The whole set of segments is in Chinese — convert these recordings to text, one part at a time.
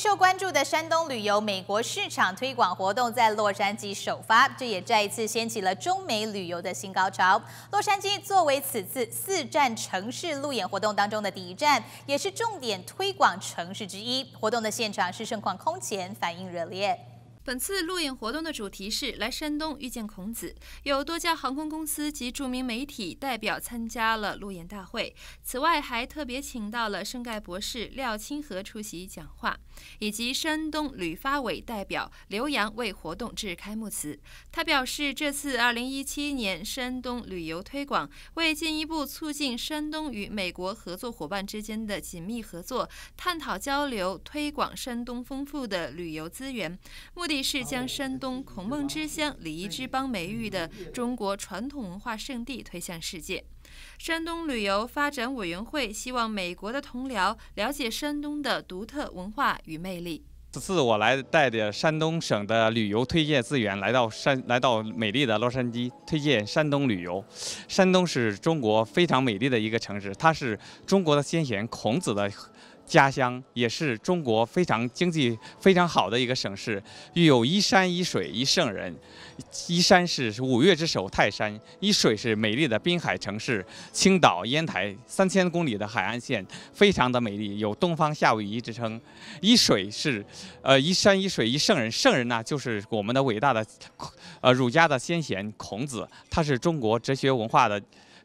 备受关注的山东旅游美国市场推广活动在洛杉矶首发，这也再一次掀起了中美旅游的新高潮。洛杉矶作为此次四站城市路演活动当中的第一站，也是重点推广城市之一。活动的现场是盛况空前，反应热烈。本次路演活动的主题是“来山东遇见孔子”，有多家航空公司及著名媒体代表参加了路演大会。此外，还特别请到了圣盖博士廖清河出席讲话，以及山东旅发委代表刘洋为活动致开幕词。他表示，这次2017年山东旅游推广，为进一步促进山东与美国合作伙伴之间的紧密合作，探讨交流，推广山东丰富的旅游资源。目地是将山东“孔孟之乡、礼仪之邦”美誉的中国传统文化圣地推向世界。山东旅游发展委员会希望美国的同僚了解山东的独特文化与魅力。此次我来带着山东省的旅游推介资源来到山，来到美丽的洛杉矶，推荐山东旅游。山东是中国非常美丽的一个城市，它是中国的先贤孔子的。家乡也是中国非常经济非常好的一个省市，育有一山一水一圣人。一山是五岳之首泰山，一水是美丽的滨海城市青岛、烟台，三千公里的海岸线非常的美丽，有“东方夏威夷”之称。一水是，呃，一山一水一圣人，圣人呢就是我们的伟大的，呃，儒家的先贤孔子，他是中国哲学文化的。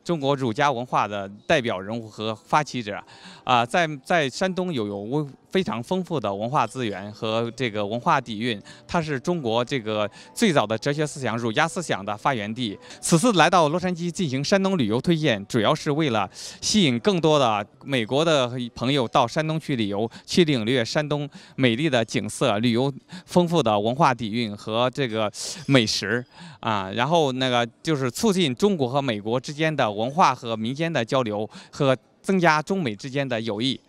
中国儒家文化的代表人物和发起者，啊，在在山东有有。非常丰富的文化资源和这个文化底蕴，它是中国这个最早的哲学思想儒家思想的发源地。此次来到洛杉矶进行山东旅游推荐，主要是为了吸引更多的美国的朋友到山东去旅游，去领略山东美丽的景色、旅游丰富的文化底蕴和这个美食啊，然后那个就是促进中国和美国之间的文化和民间的交流，和增加中美之间的友谊。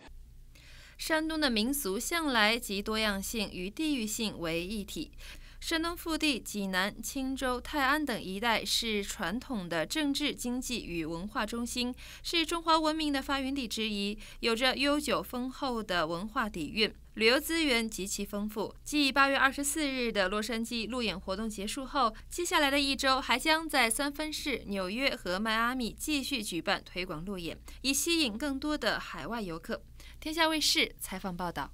山东的民俗向来集多样性与地域性为一体。山东腹地济南、青州、泰安等一带是传统的政治、经济与文化中心，是中华文明的发源地之一，有着悠久丰厚的文化底蕴，旅游资源极其丰富。继8月24日的洛杉矶路演活动结束后，接下来的一周还将在三分市、纽约和迈阿密继续举办推广路演，以吸引更多的海外游客。天下卫视采访报道。